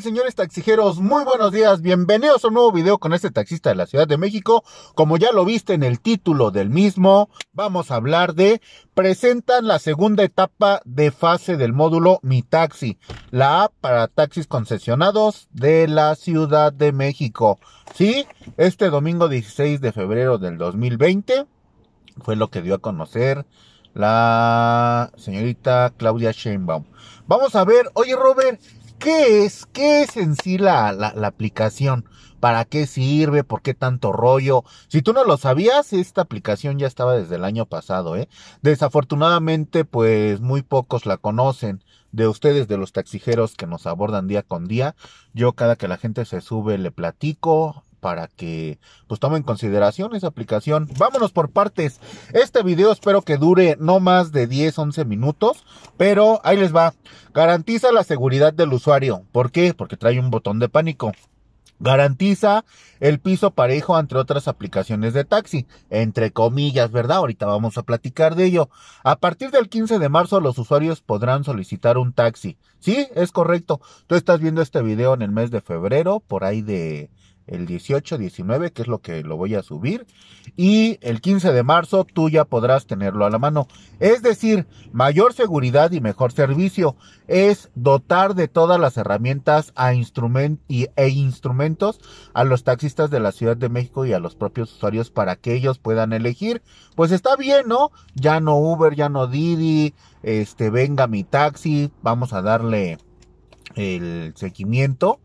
señores taxijeros? Muy buenos días, bienvenidos a un nuevo video con este taxista de la Ciudad de México. Como ya lo viste en el título del mismo, vamos a hablar de presentan la segunda etapa de fase del módulo Mi Taxi, la app para taxis concesionados de la Ciudad de México. Sí, este domingo 16 de febrero del 2020 fue lo que dio a conocer la señorita Claudia Sheinbaum. Vamos a ver, oye Robert, ¿qué es? ¿Qué es en sí la, la, aplicación? ¿Para qué sirve? ¿Por qué tanto rollo? Si tú no lo sabías, esta aplicación ya estaba desde el año pasado, ¿eh? Desafortunadamente, pues muy pocos la conocen. De ustedes, de los taxijeros que nos abordan día con día, yo cada que la gente se sube le platico, para que pues tomen en consideración esa aplicación. Vámonos por partes. Este video espero que dure no más de 10, 11 minutos, pero ahí les va. Garantiza la seguridad del usuario. ¿Por qué? Porque trae un botón de pánico. Garantiza el piso parejo entre otras aplicaciones de taxi, entre comillas, ¿verdad? Ahorita vamos a platicar de ello. A partir del 15 de marzo los usuarios podrán solicitar un taxi. Sí, es correcto. Tú estás viendo este video en el mes de febrero, por ahí de el 18, 19, que es lo que lo voy a subir. Y el 15 de marzo tú ya podrás tenerlo a la mano. Es decir, mayor seguridad y mejor servicio es dotar de todas las herramientas a e instrumentos a los taxistas de la Ciudad de México y a los propios usuarios para que ellos puedan elegir. Pues está bien, ¿no? Ya no Uber, ya no Didi, este, venga mi taxi, vamos a darle el seguimiento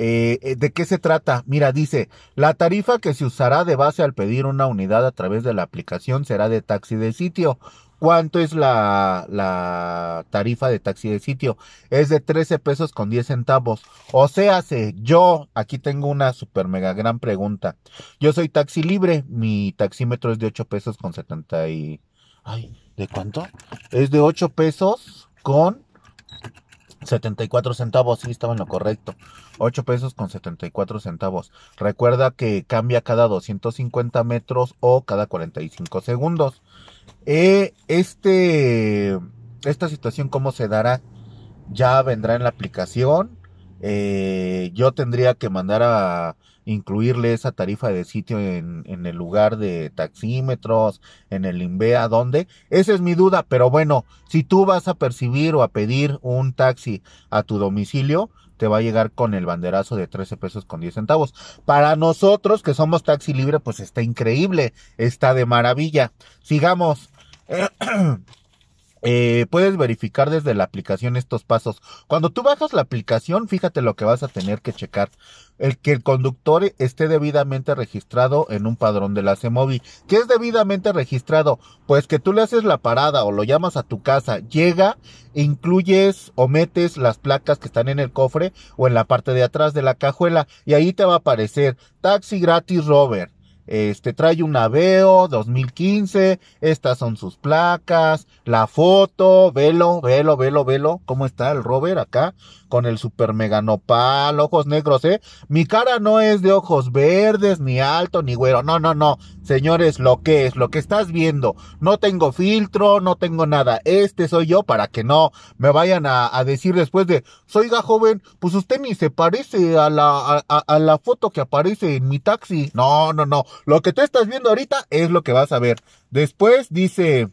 eh, eh, ¿De qué se trata? Mira, dice, la tarifa que se usará de base al pedir una unidad a través de la aplicación será de taxi de sitio. ¿Cuánto es la, tarifa de taxi de sitio? Es de 13 pesos con 10 centavos. O sea, yo aquí tengo una super mega gran pregunta. Yo soy taxi libre, mi taxímetro es de 8 pesos con 70 y... Ay, ¿de cuánto? Es de 8 pesos con 74 centavos, sí, estaba en lo correcto. 8 pesos con 74 centavos. Recuerda que cambia cada 250 metros o cada 45 segundos. Eh, este, esta situación, ¿cómo se dará? Ya vendrá en la aplicación eh, yo tendría que mandar a incluirle esa tarifa de sitio en, en el lugar de taxímetros, en el INVEA, ¿dónde? Esa es mi duda, pero bueno, si tú vas a percibir o a pedir un taxi a tu domicilio, te va a llegar con el banderazo de 13 pesos con 10 centavos. Para nosotros que somos taxi libre, pues está increíble, está de maravilla. Sigamos. Eh, puedes verificar desde la aplicación estos pasos. Cuando tú bajas la aplicación, fíjate lo que vas a tener que checar. El que el conductor esté debidamente registrado en un padrón de la CEMOVI. ¿Qué es debidamente registrado? Pues que tú le haces la parada o lo llamas a tu casa, llega, incluyes o metes las placas que están en el cofre o en la parte de atrás de la cajuela y ahí te va a aparecer taxi gratis Rover este trae un Aveo 2015, estas son sus placas, la foto, velo, velo, velo, velo, cómo está el rover acá con el super mega nopal, ojos negros, eh. Mi cara no es de ojos verdes, ni alto, ni güero. No, no, no. Señores, lo que es, lo que estás viendo. No tengo filtro, no tengo nada. Este soy yo para que no me vayan a, decir después de, oiga joven, pues usted ni se parece a la, a la foto que aparece en mi taxi. No, no, no. Lo que te estás viendo ahorita es lo que vas a ver. Después dice,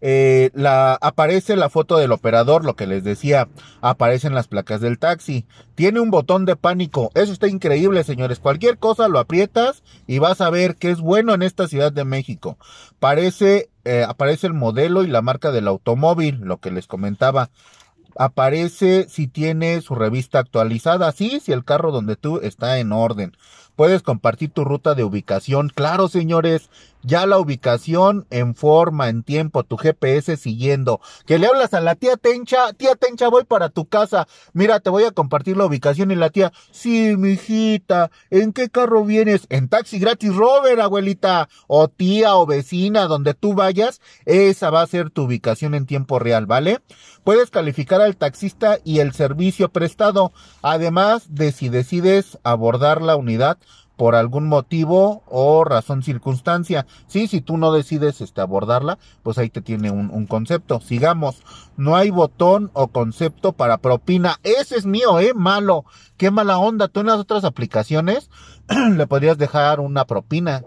eh, la, aparece la foto del operador, lo que les decía, aparecen las placas del taxi, tiene un botón de pánico, eso está increíble señores, cualquier cosa lo aprietas y vas a ver que es bueno en esta ciudad de México, Parece, eh, aparece el modelo y la marca del automóvil, lo que les comentaba, aparece si tiene su revista actualizada, sí, si el carro donde tú está en orden. Puedes compartir tu ruta de ubicación, claro señores, ya la ubicación en forma, en tiempo, tu GPS siguiendo. Que le hablas a la tía Tencha, tía Tencha, voy para tu casa. Mira, te voy a compartir la ubicación y la tía, sí, mijita, ¿en qué carro vienes? En taxi gratis, rover, abuelita, o tía o vecina, donde tú vayas, esa va a ser tu ubicación en tiempo real, ¿vale? Puedes calificar al taxista y el servicio prestado, además de si decides abordar la unidad por algún motivo o razón circunstancia. Sí, si tú no decides este, abordarla, pues ahí te tiene un, un, concepto. Sigamos, no hay botón o concepto para propina. Ese es mío, eh, malo. Qué mala onda. Tú en las otras aplicaciones le podrías dejar una propina.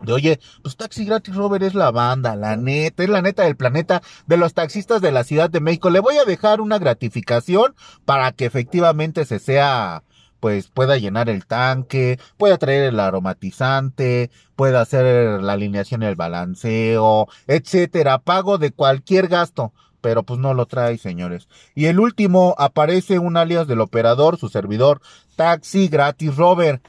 De oye, pues Taxi Gratis Robert es la banda, la neta, es la neta del planeta, de los taxistas de la Ciudad de México. Le voy a dejar una gratificación para que efectivamente se sea pues pueda llenar el tanque, pueda traer el aromatizante, pueda hacer la alineación, el balanceo, etcétera, pago de cualquier gasto, pero pues no lo trae, señores. Y el último aparece un alias del operador, su servidor, Taxi Gratis Rover.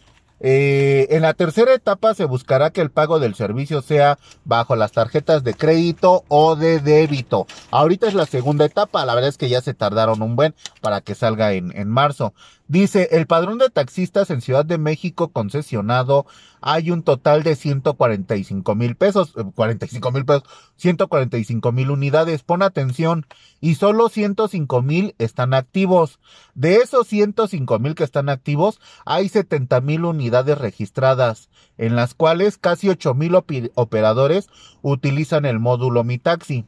Eh, en la tercera etapa se buscará que el pago del servicio sea bajo las tarjetas de crédito o de débito. Ahorita es la segunda etapa, la verdad es que ya se tardaron un buen para que salga en, en marzo. Dice, el padrón de taxistas en Ciudad de México concesionado hay un total de 145 mil pesos, 45 eh, mil pesos, 145 mil unidades, pon atención, y solo 105 mil están activos. De esos 105 mil que están activos, hay 70 mil unidades registradas, en las cuales casi 8 mil operadores utilizan el módulo Mi Taxi.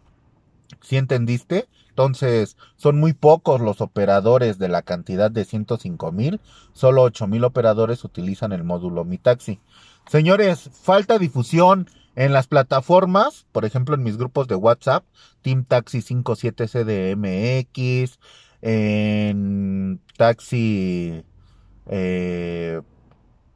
Si entendiste? Entonces, son muy pocos los operadores de la cantidad de 105 mil, solo 8 mil operadores utilizan el módulo Mi Taxi. Señores, falta difusión en las plataformas, por ejemplo en mis grupos de WhatsApp, Team Taxi 57CDMX, en Taxi eh,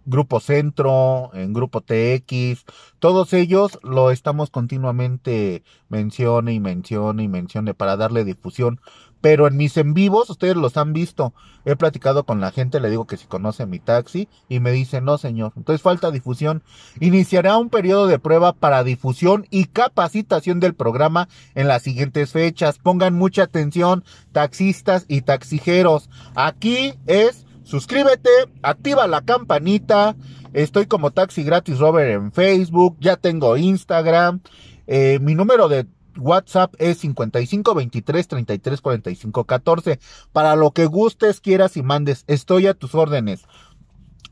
Grupo Centro, en Grupo TX, todos ellos lo estamos continuamente mencione y mencione y mencione para darle difusión. Pero en mis en vivos, ustedes los han visto, he platicado con la gente, le digo que si conoce mi taxi y me dice no señor. Entonces falta difusión. Iniciará un periodo de prueba para difusión y capacitación del programa en las siguientes fechas. Pongan mucha atención, taxistas y taxijeros. Aquí es Suscríbete, activa la campanita. Estoy como Taxi Gratis Robert en Facebook, ya tengo Instagram. Eh, mi número de WhatsApp es 5523334514 Para lo que gustes, quieras y mandes, estoy a tus órdenes.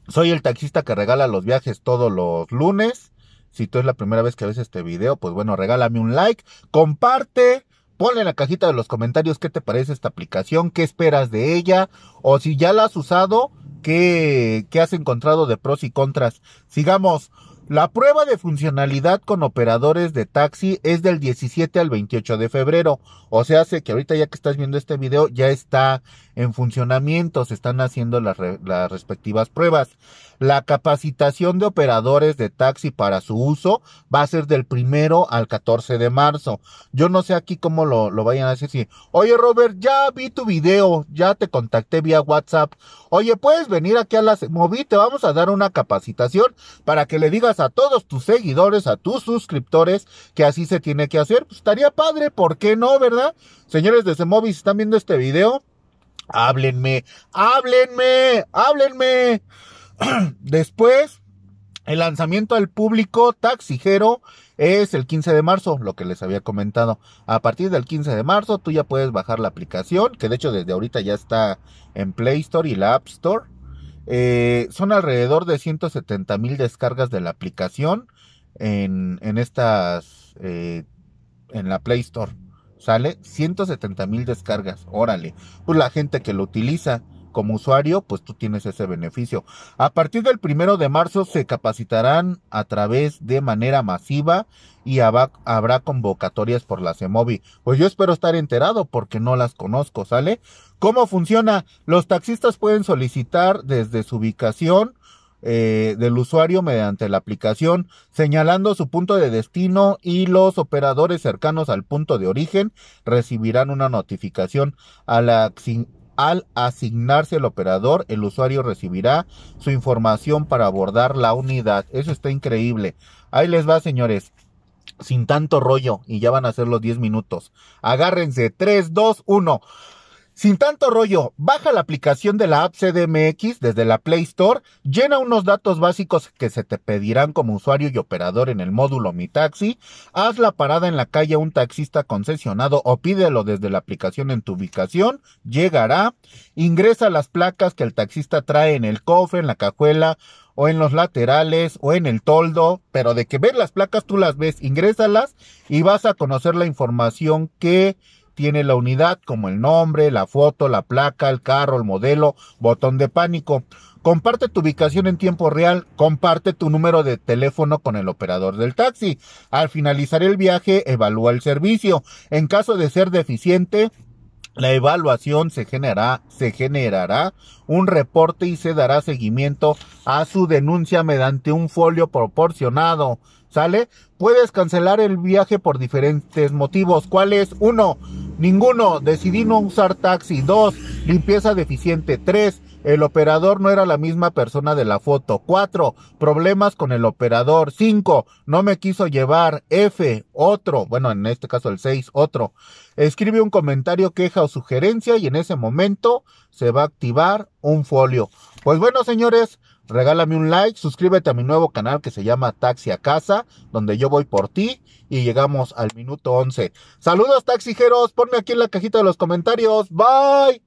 Soy el taxista que regala los viajes todos los lunes. Si tú es la primera vez que ves este video, pues bueno, regálame un like, comparte ponle en la cajita de los comentarios qué te parece esta aplicación, qué esperas de ella, o si ya la has usado, qué, qué has encontrado de pros y contras. Sigamos. La prueba de funcionalidad con operadores de taxi es del 17 al 28 de febrero. O sea, sé que ahorita ya que estás viendo este video ya está en funcionamiento, se están haciendo las, las respectivas pruebas. La capacitación de operadores de taxi para su uso va a ser del primero al 14 de marzo. Yo no sé aquí cómo lo, lo vayan a decir. Oye Robert, ya vi tu video, ya te contacté vía WhatsApp. Oye, puedes venir aquí a la Movi, te vamos a dar una capacitación para que le digas a todos tus seguidores, a tus suscriptores, que así se tiene que hacer. Pues, estaría padre, ¿por qué no, verdad? Señores de Semovi, si están viendo este video, háblenme, háblenme, háblenme. Después, el lanzamiento al público taxijero es el 15 de marzo, lo que les había comentado. A partir del 15 de marzo tú ya puedes bajar la aplicación, que de hecho desde ahorita ya está en Play Store y la App Store. Eh, son alrededor de 170 mil descargas de la aplicación en, en estas, eh, en la Play Store. ¿Sale? 170 mil descargas, órale. Pues la gente que lo utiliza como usuario, pues tú tienes ese beneficio. A partir del primero de marzo se capacitarán a través de manera masiva y habrá convocatorias por la CEMOVI. Pues yo espero estar enterado porque no las conozco, ¿sale? ¿Cómo funciona? Los taxistas pueden solicitar desde su ubicación eh, del usuario mediante la aplicación, señalando su punto de destino y los operadores cercanos al punto de origen recibirán una notificación. a la... Al asignarse el operador, el usuario recibirá su información para abordar la unidad. Eso está increíble. Ahí les va, señores. Sin tanto rollo. Y ya van a ser los 10 minutos. Agárrense. 3, 2, 1. Sin tanto rollo, baja la aplicación de la app CDMX desde la Play Store, llena unos datos básicos que se te pedirán como usuario y operador en el módulo Mi Taxi, haz la parada en la calle a un taxista concesionado o pídelo desde la aplicación en tu ubicación, llegará, ingresa las placas que el taxista trae en el cofre, en la cajuela o en los laterales o en el toldo, pero de que ver las placas tú las ves, ingrésalas y vas a conocer la información que tiene la unidad, como el nombre, la foto, la placa, el carro, el modelo, botón de pánico. Comparte tu ubicación en tiempo real, comparte tu número de teléfono con el operador del taxi. Al finalizar el viaje, evalúa el servicio. En caso de ser deficiente, la evaluación se generará, se generará un reporte y se dará seguimiento a su denuncia mediante un folio proporcionado. ¿Sale? Puedes cancelar el viaje por diferentes motivos. ¿Cuál es? Uno, Ninguno. Decidí no usar taxi. Dos. Limpieza deficiente. Tres. El operador no era la misma persona de la foto. Cuatro. Problemas con el operador. Cinco. No me quiso llevar. F. Otro. Bueno, en este caso el seis. Otro. Escribe un comentario, queja o sugerencia y en ese momento se va a activar un folio. Pues bueno, señores, Regálame un like, suscríbete a mi nuevo canal que se llama Taxi a Casa, donde yo voy por ti y llegamos al minuto 11. Saludos taxijeros, ponme aquí en la cajita de los comentarios. Bye.